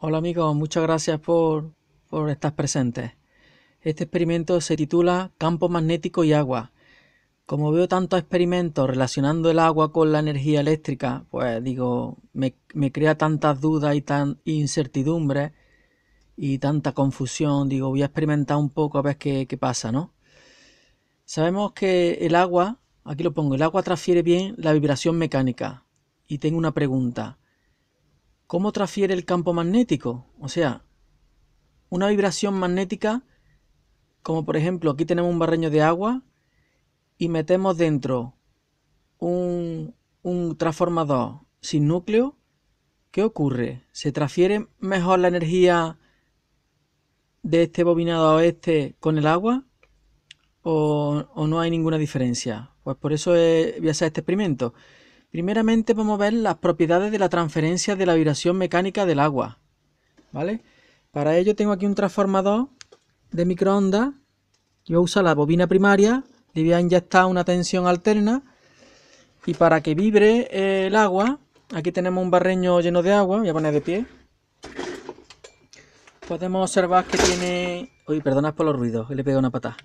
Hola amigos, muchas gracias por, estar presentes. Este experimento se titula Campo magnético y agua. Como veo tantos experimentos relacionando el agua con la energía eléctrica, pues digo, me, crea tantas dudas y tan incertidumbre y tanta confusión. Digo, voy a experimentar un poco a ver qué pasa, ¿no? Sabemos que el agua, aquí lo pongo, el agua transfiere bien la vibración mecánica. Y tengo una pregunta. ¿Cómo transfiere el campo magnético? O sea, una vibración magnética, como por ejemplo aquí tenemos un barreño de agua y metemos dentro un, transformador sin núcleo, ¿qué ocurre? ¿Se transfiere mejor la energía de este bobinado a este con el agua? ¿O, no hay ninguna diferencia? Pues por eso voy a hacer este experimento. Primeramente vamos a ver las propiedades de la transferencia de la vibración mecánica del agua. ¿Vale? Para ello tengo aquí un transformador de microondas. Yo uso la bobina primaria, le voy a inyectar una tensión alterna y para que vibre eh, el agua, aquí tenemos un barreño lleno de agua, voy a poner de pie. Podemos observar que tiene... Uy, perdonad por los ruidos, le pego una patada.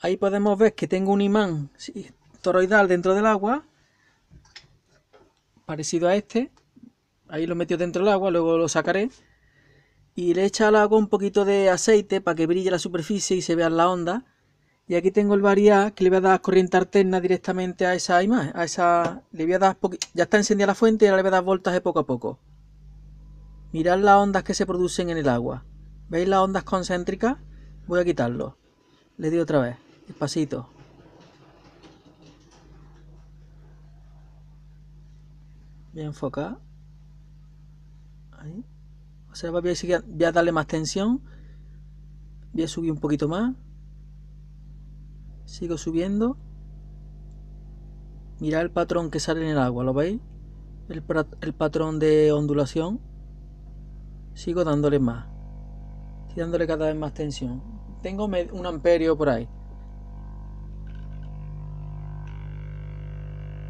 Ahí podemos ver que tengo un imán toroidal dentro del agua parecido a este. Ahí lo metió dentro del agua, luego lo sacaré. Y le echa al agua un poquito de aceite para que brille la superficie y se vean la onda, Y aquí tengo el variar que le voy a dar corriente alterna directamente a esa imagen. A esa... Le voy ya está encendida la fuente y ahora le voy a dar de poco a poco. Mirad las ondas que se producen en el agua. ¿Veis las ondas concéntricas? Voy a quitarlo. Le doy otra vez, despacito. voy a enfocar ahí o sea voy a, darle más tensión voy a subir un poquito más sigo subiendo mirad el patrón que sale en el agua ¿lo veis? el, patrón de ondulación sigo dándole más dándole cada vez más tensión tengo un amperio por ahí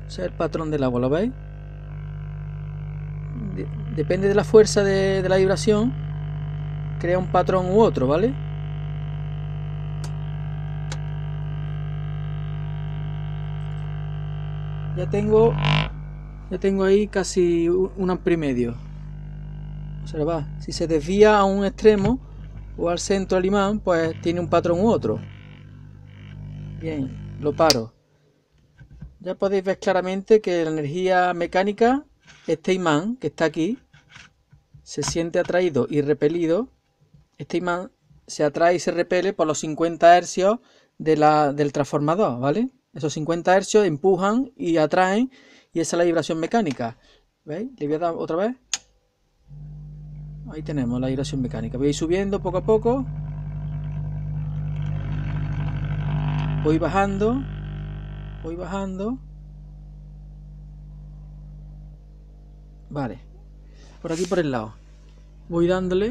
o sea el patrón del agua ¿lo veis? depende de la fuerza de, la vibración, crea un patrón u otro, ¿vale? Ya tengo, ya tengo ahí casi un amplio medio. Observa, si se desvía a un extremo o al centro del imán, pues tiene un patrón u otro. Bien, lo paro. Ya podéis ver claramente que la energía mecánica este imán que está aquí se siente atraído y repelido. Este imán se atrae y se repele por los 50 hercios de la, del transformador, ¿vale? Esos 50 hercios empujan y atraen y esa es la vibración mecánica. ¿Veis? Le voy a dar otra vez. Ahí tenemos la vibración mecánica. Voy subiendo poco a poco. Voy bajando. Voy bajando. Vale. Por aquí, por el lado. Voy dándole.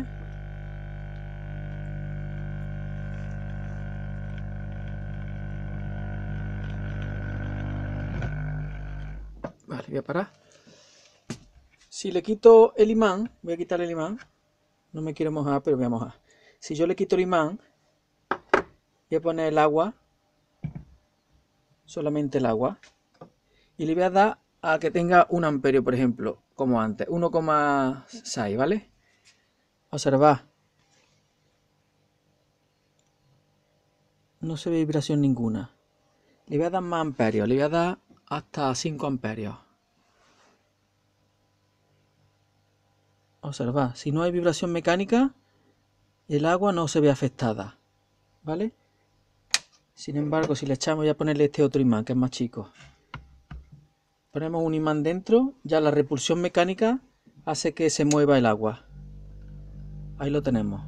Vale, voy a parar. Si le quito el imán, voy a quitar el imán. No me quiero mojar, pero voy a mojar. Si yo le quito el imán, voy a poner el agua. Solamente el agua. Y le voy a dar a que tenga un amperio, por ejemplo como antes, 1,6, ¿vale? Observa, No se ve vibración ninguna. Le voy a dar más amperios, le voy a dar hasta 5 amperios. Observa, si no hay vibración mecánica, el agua no se ve afectada, ¿vale? Sin embargo, si le echamos, voy a ponerle este otro imán, que es más chico ponemos un imán dentro, ya la repulsión mecánica hace que se mueva el agua. Ahí lo tenemos.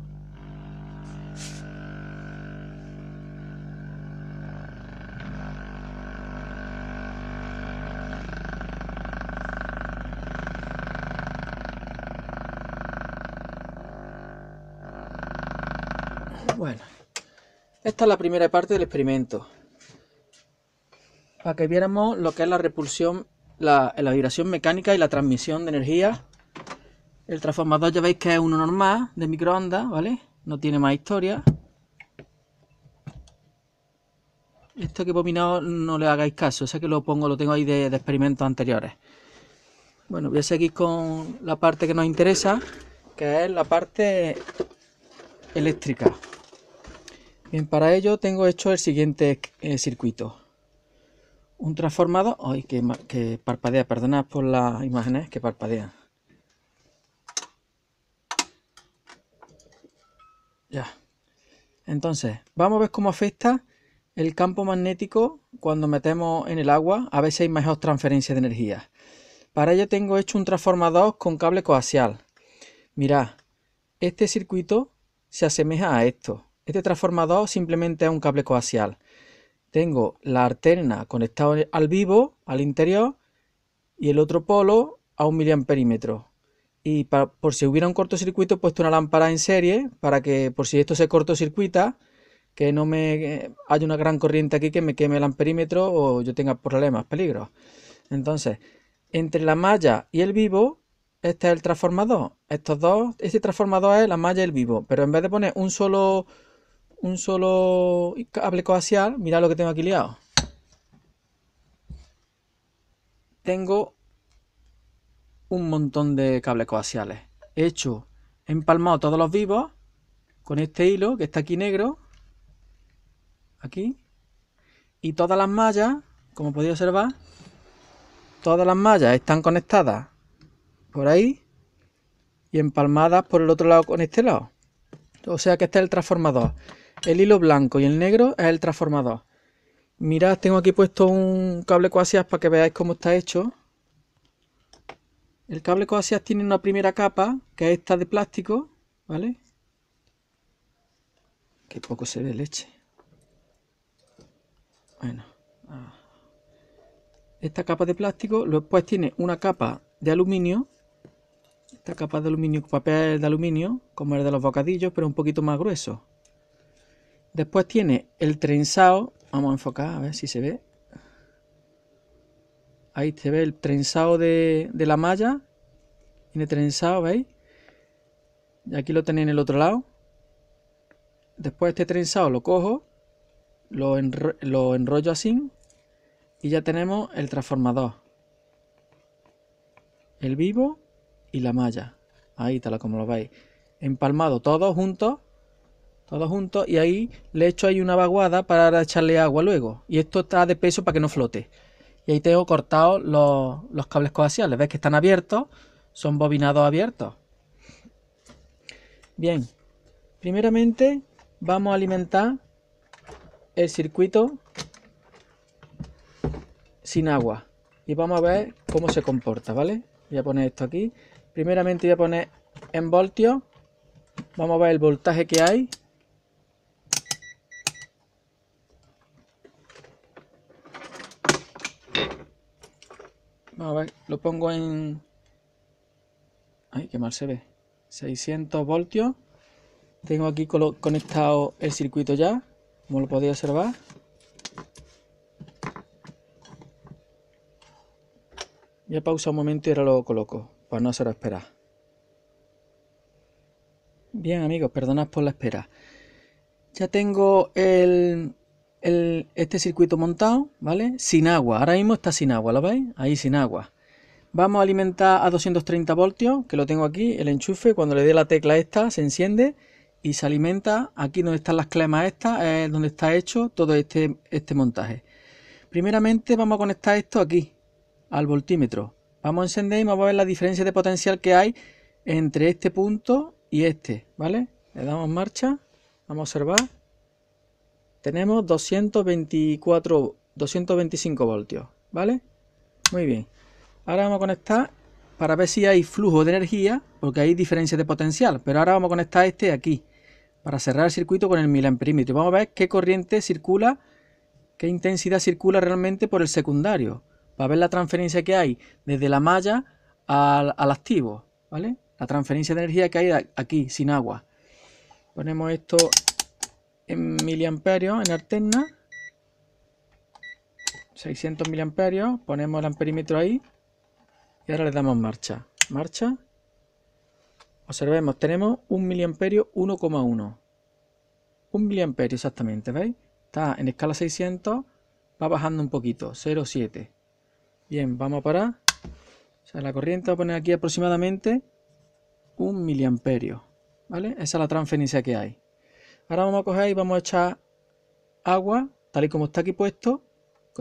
Bueno, esta es la primera parte del experimento. Para que viéramos lo que es la repulsión la, vibración mecánica y la transmisión de energía. El transformador ya veis que es uno normal de microondas, ¿vale? No tiene más historia. Esto que he pominado no le hagáis caso, sé que lo pongo, lo tengo ahí de, experimentos anteriores. Bueno, voy a seguir con la parte que nos interesa, que es la parte eléctrica. Bien, para ello tengo hecho el siguiente eh, circuito un transformador, ay, que, parpadea, perdonad por las imágenes ¿eh? que parpadea ya entonces vamos a ver cómo afecta el campo magnético cuando metemos en el agua a veces hay mejor transferencia de energía para ello tengo hecho un transformador con cable coaxial mirad este circuito se asemeja a esto este transformador simplemente es un cable coaxial tengo la arterna conectada al vivo, al interior, y el otro polo a un miliamperímetro. Y por si hubiera un cortocircuito, he puesto una lámpara en serie para que, por si esto se cortocircuita, que no me eh, haya una gran corriente aquí que me queme el amperímetro o yo tenga problemas, peligros. Entonces, entre la malla y el vivo, este es el transformador. Estos dos, este transformador es la malla y el vivo, pero en vez de poner un solo un solo cable coaxial, mirad lo que tengo aquí liado. Tengo un montón de cables coaxiales. He hecho, he empalmado todos los vivos con este hilo que está aquí negro, aquí, y todas las mallas, como podéis observar, todas las mallas están conectadas por ahí y empalmadas por el otro lado con este lado. O sea que este es el transformador. El hilo blanco y el negro es el transformador. Mirad, tengo aquí puesto un cable coaxial para que veáis cómo está hecho. El cable coaxial tiene una primera capa, que es esta de plástico, ¿vale? Que poco se ve leche. Bueno. Ah. Esta capa de plástico, después tiene una capa de aluminio. Esta capa de aluminio, papel de aluminio, como el de los bocadillos, pero un poquito más grueso. Después tiene el trenzado. Vamos a enfocar a ver si se ve. Ahí se ve el trenzado de, la malla. Tiene trenzado, ¿veis? Y aquí lo tenéis en el otro lado. Después este trenzado lo cojo. Lo, enrollo así. Y ya tenemos el transformador. El vivo y la malla. Ahí tal como lo veis. Empalmado todos juntos todo juntos, y ahí le echo ahí una vaguada para echarle agua luego. Y esto está de peso para que no flote. Y ahí tengo cortados los, cables coaxiales. ¿Ves que están abiertos? Son bobinados abiertos. Bien. Primeramente vamos a alimentar el circuito sin agua. Y vamos a ver cómo se comporta, ¿vale? Voy a poner esto aquí. Primeramente voy a poner en voltio. Vamos a ver el voltaje que hay. Vamos a ver, lo pongo en... Ay, qué mal se ve. 600 voltios. Tengo aquí conectado el circuito ya, como lo podéis observar. Ya pausa un momento y ahora lo coloco, para no hacer esperar. Bien amigos, perdonad por la espera. Ya tengo el, este circuito montado, ¿vale? Sin agua, ahora mismo está sin agua, ¿lo veis? Ahí sin agua. Vamos a alimentar a 230 voltios, que lo tengo aquí, el enchufe, cuando le dé la tecla esta se enciende y se alimenta, aquí donde están las clemas estas, es donde está hecho todo este, este montaje. Primeramente vamos a conectar esto aquí, al voltímetro. Vamos a encender y vamos a ver la diferencia de potencial que hay entre este punto y este, ¿vale? Le damos marcha, vamos a observar tenemos 224, 225 voltios, ¿vale? Muy bien. Ahora vamos a conectar para ver si hay flujo de energía, porque hay diferencia de potencial. Pero ahora vamos a conectar este aquí, para cerrar el circuito con el miliamperímetro. Vamos a ver qué corriente circula, qué intensidad circula realmente por el secundario, para ver la transferencia que hay desde la malla al, al activo, ¿vale? La transferencia de energía que hay aquí, sin agua. Ponemos esto en miliamperios en alterna. 600 miliamperios, ponemos el amperímetro ahí y ahora le damos marcha. Marcha. Observemos, tenemos un miliamperio 1,1. Un miliamperio exactamente, ¿veis? Está en escala 600, va bajando un poquito, 0,7. Bien, vamos a parar. O sea, la corriente va a poner aquí aproximadamente Un miliamperio, ¿vale? Esa es la transferencia que hay. Ahora vamos a coger y vamos a echar agua, tal y como está aquí puesto,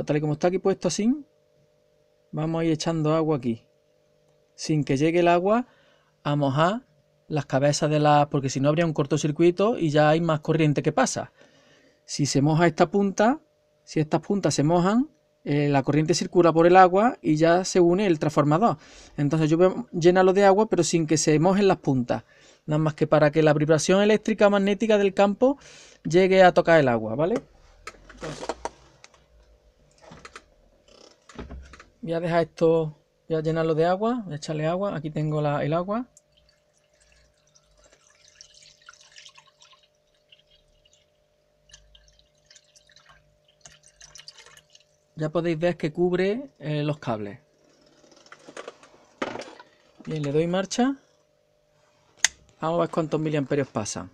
tal y como está aquí puesto así, vamos a ir echando agua aquí, sin que llegue el agua a mojar las cabezas de las, porque si no habría un cortocircuito y ya hay más corriente que pasa. Si se moja esta punta, si estas puntas se mojan, eh, la corriente circula por el agua y ya se une el transformador. Entonces yo voy a llenarlo de agua pero sin que se mojen las puntas. Nada más que para que la vibración eléctrica magnética del campo llegue a tocar el agua, ¿vale? voy a dejar esto, voy a llenarlo de agua, voy a echarle agua. Aquí tengo el agua. ya podéis ver que cubre eh, los cables bien le doy marcha vamos a ver cuántos miliamperios pasan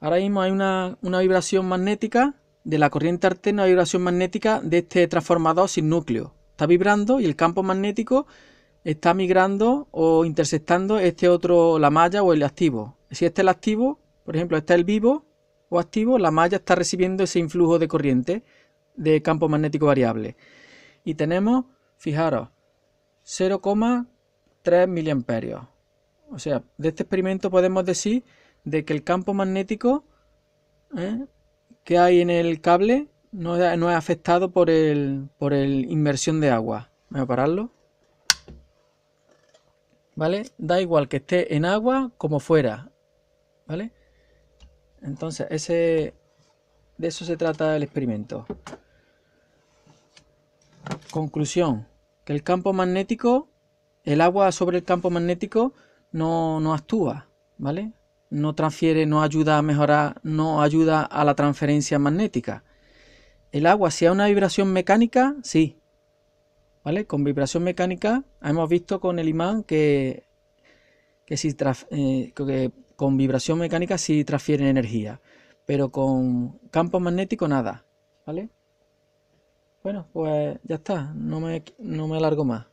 ahora mismo hay una, vibración magnética de la corriente alterna una vibración magnética de este transformador sin núcleo está vibrando y el campo magnético está migrando o interceptando este otro, la malla o el activo. Si este es el activo, por ejemplo, está el vivo o activo, la malla está recibiendo ese influjo de corriente de campo magnético variable. Y tenemos, fijaros, 0,3 miliamperios. O sea, de este experimento podemos decir de que el campo magnético ¿eh? que hay en el cable no, es afectado por el, por el inmersión de agua. Voy a pararlo. ¿Vale? Da igual que esté en agua como fuera. ¿Vale? Entonces, ese, de eso se trata el experimento. Conclusión, que el campo magnético, el agua sobre el campo magnético no, actúa, ¿vale? No transfiere, no ayuda a mejorar, no ayuda a la transferencia magnética. El agua, si hay una vibración mecánica, sí. ¿Vale? Con vibración mecánica hemos visto con el imán que, si eh, que con vibración mecánica sí transfieren energía, pero con campo magnético nada. ¿Vale? Bueno, pues ya está, no me, no me alargo más.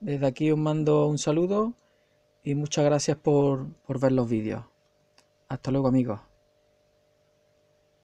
Desde aquí os mando un saludo y muchas gracias por, por ver los vídeos. Hasta luego amigos.